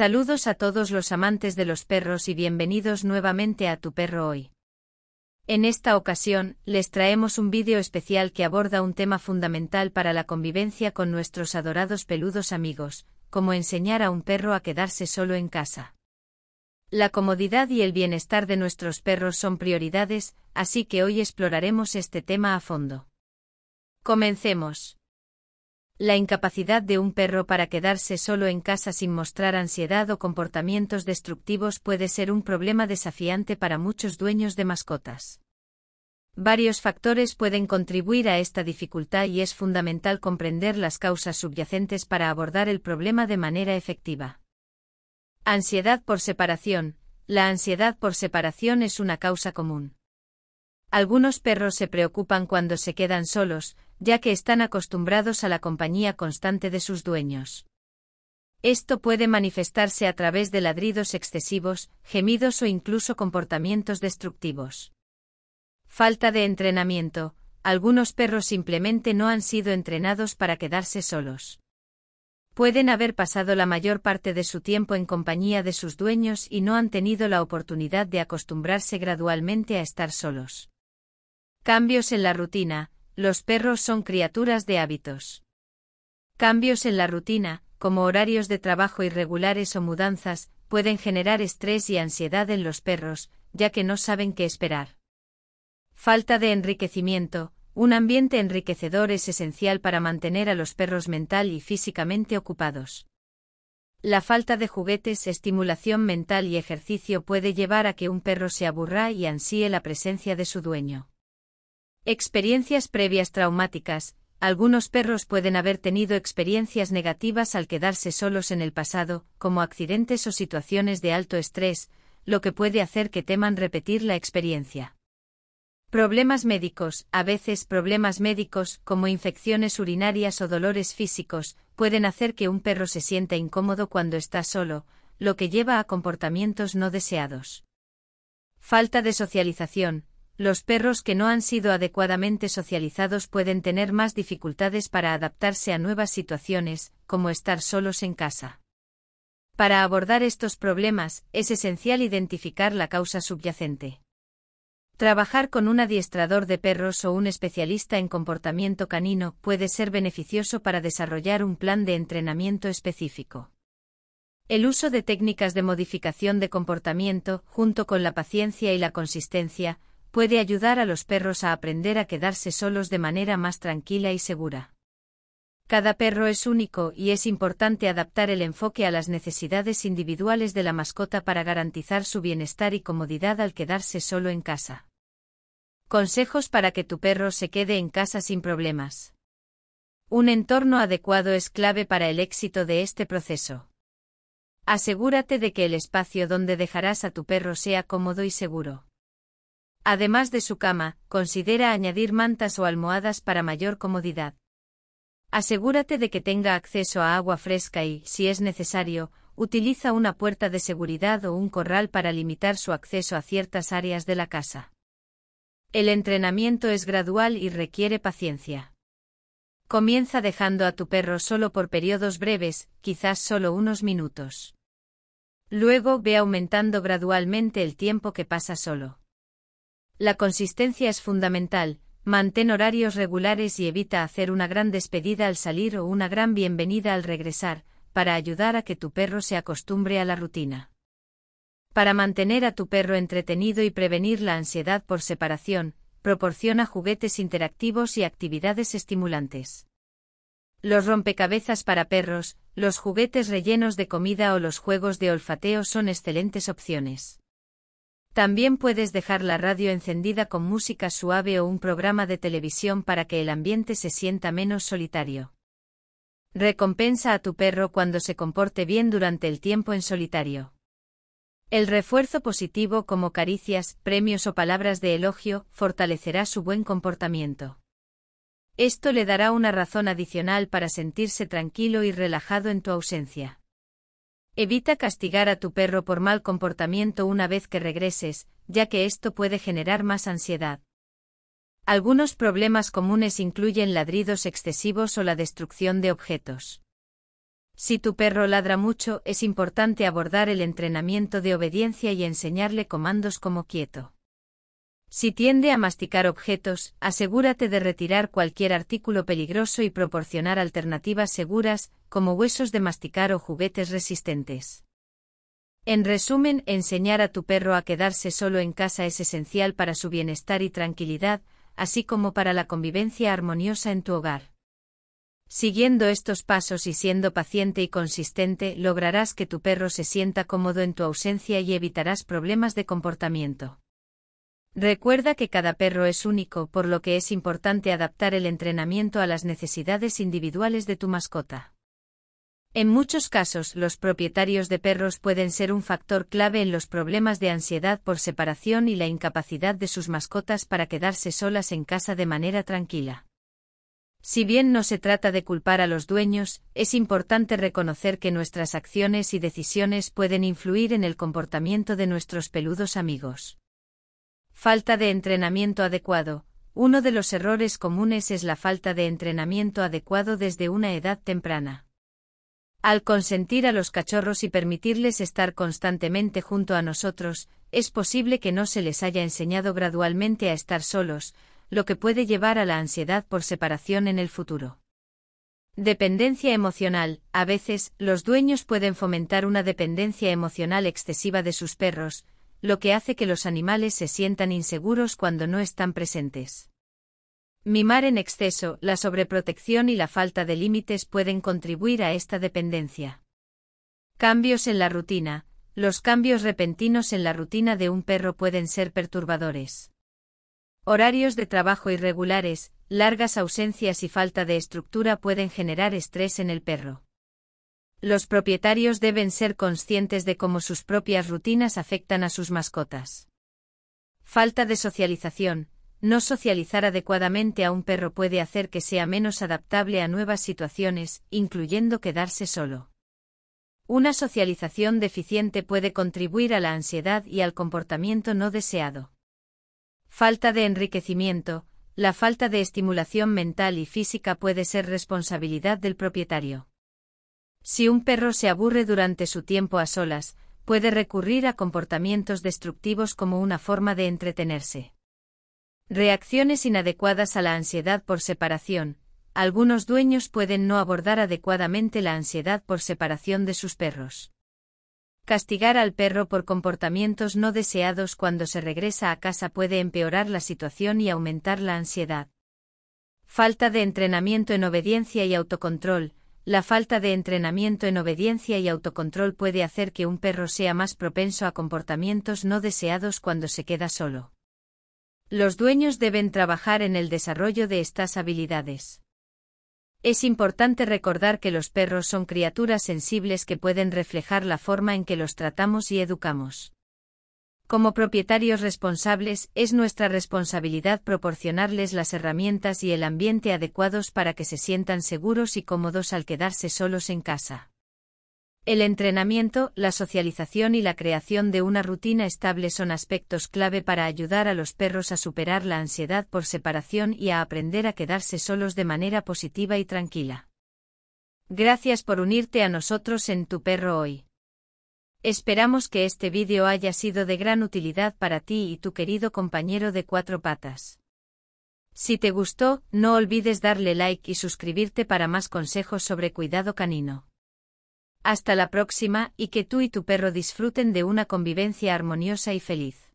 Saludos a todos los amantes de los perros y bienvenidos nuevamente a Tu Perro Hoy. En esta ocasión, les traemos un vídeo especial que aborda un tema fundamental para la convivencia con nuestros adorados peludos amigos, como enseñar a un perro a quedarse solo en casa. La comodidad y el bienestar de nuestros perros son prioridades, así que hoy exploraremos este tema a fondo. Comencemos. La incapacidad de un perro para quedarse solo en casa sin mostrar ansiedad o comportamientos destructivos puede ser un problema desafiante para muchos dueños de mascotas. Varios factores pueden contribuir a esta dificultad y es fundamental comprender las causas subyacentes para abordar el problema de manera efectiva. Ansiedad por separación. La ansiedad por separación es una causa común. Algunos perros se preocupan cuando se quedan solos, ya que están acostumbrados a la compañía constante de sus dueños. Esto puede manifestarse a través de ladridos excesivos, gemidos o incluso comportamientos destructivos. Falta de entrenamiento. Algunos perros simplemente no han sido entrenados para quedarse solos. Pueden haber pasado la mayor parte de su tiempo en compañía de sus dueños y no han tenido la oportunidad de acostumbrarse gradualmente a estar solos. Cambios en la rutina. Los perros son criaturas de hábitos. Cambios en la rutina, como horarios de trabajo irregulares o mudanzas, pueden generar estrés y ansiedad en los perros, ya que no saben qué esperar. Falta de enriquecimiento. Un ambiente enriquecedor es esencial para mantener a los perros mental y físicamente ocupados. La falta de juguetes, estimulación mental y ejercicio puede llevar a que un perro se aburra y ansíe la presencia de su dueño. Experiencias previas traumáticas. Algunos perros pueden haber tenido experiencias negativas al quedarse solos en el pasado, como accidentes o situaciones de alto estrés, lo que puede hacer que teman repetir la experiencia. Problemas médicos, a veces problemas médicos, como infecciones urinarias o dolores físicos, pueden hacer que un perro se sienta incómodo cuando está solo, lo que lleva a comportamientos no deseados. Falta de socialización, los perros que no han sido adecuadamente socializados pueden tener más dificultades para adaptarse a nuevas situaciones, como estar solos en casa. Para abordar estos problemas, es esencial identificar la causa subyacente. Trabajar con un adiestrador de perros o un especialista en comportamiento canino puede ser beneficioso para desarrollar un plan de entrenamiento específico. El uso de técnicas de modificación de comportamiento, junto con la paciencia y la consistencia, puede ayudar a los perros a aprender a quedarse solos de manera más tranquila y segura. Cada perro es único y es importante adaptar el enfoque a las necesidades individuales de la mascota para garantizar su bienestar y comodidad al quedarse solo en casa. Consejos para que tu perro se quede en casa sin problemas. Un entorno adecuado es clave para el éxito de este proceso. Asegúrate de que el espacio donde dejarás a tu perro sea cómodo y seguro. Además de su cama, considera añadir mantas o almohadas para mayor comodidad. Asegúrate de que tenga acceso a agua fresca y, si es necesario, utiliza una puerta de seguridad o un corral para limitar su acceso a ciertas áreas de la casa. El entrenamiento es gradual y requiere paciencia. Comienza dejando a tu perro solo por periodos breves, quizás solo unos minutos. Luego ve aumentando gradualmente el tiempo que pasa solo. La consistencia es fundamental, mantén horarios regulares y evita hacer una gran despedida al salir o una gran bienvenida al regresar, para ayudar a que tu perro se acostumbre a la rutina. Para mantener a tu perro entretenido y prevenir la ansiedad por separación, proporciona juguetes interactivos y actividades estimulantes. Los rompecabezas para perros, los juguetes rellenos de comida o los juegos de olfateo son excelentes opciones. También puedes dejar la radio encendida con música suave o un programa de televisión para que el ambiente se sienta menos solitario. Recompensa a tu perro cuando se comporte bien durante el tiempo en solitario. El refuerzo positivo como caricias, premios o palabras de elogio fortalecerá su buen comportamiento. Esto le dará una razón adicional para sentirse tranquilo y relajado en tu ausencia. Evita castigar a tu perro por mal comportamiento una vez que regreses, ya que esto puede generar más ansiedad. Algunos problemas comunes incluyen ladridos excesivos o la destrucción de objetos. Si tu perro ladra mucho, es importante abordar el entrenamiento de obediencia y enseñarle comandos como quieto. Si tiende a masticar objetos, asegúrate de retirar cualquier artículo peligroso y proporcionar alternativas seguras, como huesos de masticar o juguetes resistentes. En resumen, enseñar a tu perro a quedarse solo en casa es esencial para su bienestar y tranquilidad, así como para la convivencia armoniosa en tu hogar. Siguiendo estos pasos y siendo paciente y consistente, lograrás que tu perro se sienta cómodo en tu ausencia y evitarás problemas de comportamiento. Recuerda que cada perro es único, por lo que es importante adaptar el entrenamiento a las necesidades individuales de tu mascota. En muchos casos, los propietarios de perros pueden ser un factor clave en los problemas de ansiedad por separación y la incapacidad de sus mascotas para quedarse solas en casa de manera tranquila. Si bien no se trata de culpar a los dueños, es importante reconocer que nuestras acciones y decisiones pueden influir en el comportamiento de nuestros peludos amigos. Falta de entrenamiento adecuado. Uno de los errores comunes es la falta de entrenamiento adecuado desde una edad temprana. Al consentir a los cachorros y permitirles estar constantemente junto a nosotros, es posible que no se les haya enseñado gradualmente a estar solos, lo que puede llevar a la ansiedad por separación en el futuro. Dependencia emocional. A veces, los dueños pueden fomentar una dependencia emocional excesiva de sus perros, lo que hace que los animales se sientan inseguros cuando no están presentes. Mimar en exceso, la sobreprotección y la falta de límites pueden contribuir a esta dependencia. Cambios en la rutina. Los cambios repentinos en la rutina de un perro pueden ser perturbadores. Horarios de trabajo irregulares, largas ausencias y falta de estructura pueden generar estrés en el perro. Los propietarios deben ser conscientes de cómo sus propias rutinas afectan a sus mascotas. Falta de socialización. No socializar adecuadamente a un perro puede hacer que sea menos adaptable a nuevas situaciones, incluyendo quedarse solo. Una socialización deficiente puede contribuir a la ansiedad y al comportamiento no deseado. Falta de enriquecimiento. La falta de estimulación mental y física puede ser responsabilidad del propietario. Si un perro se aburre durante su tiempo a solas, puede recurrir a comportamientos destructivos como una forma de entretenerse. Reacciones inadecuadas a la ansiedad por separación. Algunos dueños pueden no abordar adecuadamente la ansiedad por separación de sus perros. Castigar al perro por comportamientos no deseados cuando se regresa a casa puede empeorar la situación y aumentar la ansiedad. Falta de entrenamiento en obediencia y autocontrol. La falta de entrenamiento en obediencia y autocontrol puede hacer que un perro sea más propenso a comportamientos no deseados cuando se queda solo. Los dueños deben trabajar en el desarrollo de estas habilidades. Es importante recordar que los perros son criaturas sensibles que pueden reflejar la forma en que los tratamos y educamos. Como propietarios responsables, es nuestra responsabilidad proporcionarles las herramientas y el ambiente adecuados para que se sientan seguros y cómodos al quedarse solos en casa. El entrenamiento, la socialización y la creación de una rutina estable son aspectos clave para ayudar a los perros a superar la ansiedad por separación y a aprender a quedarse solos de manera positiva y tranquila. Gracias por unirte a nosotros en Tu Perro Hoy. Esperamos que este vídeo haya sido de gran utilidad para ti y tu querido compañero de cuatro patas. Si te gustó, no olvides darle like y suscribirte para más consejos sobre cuidado canino. Hasta la próxima y que tú y tu perro disfruten de una convivencia armoniosa y feliz.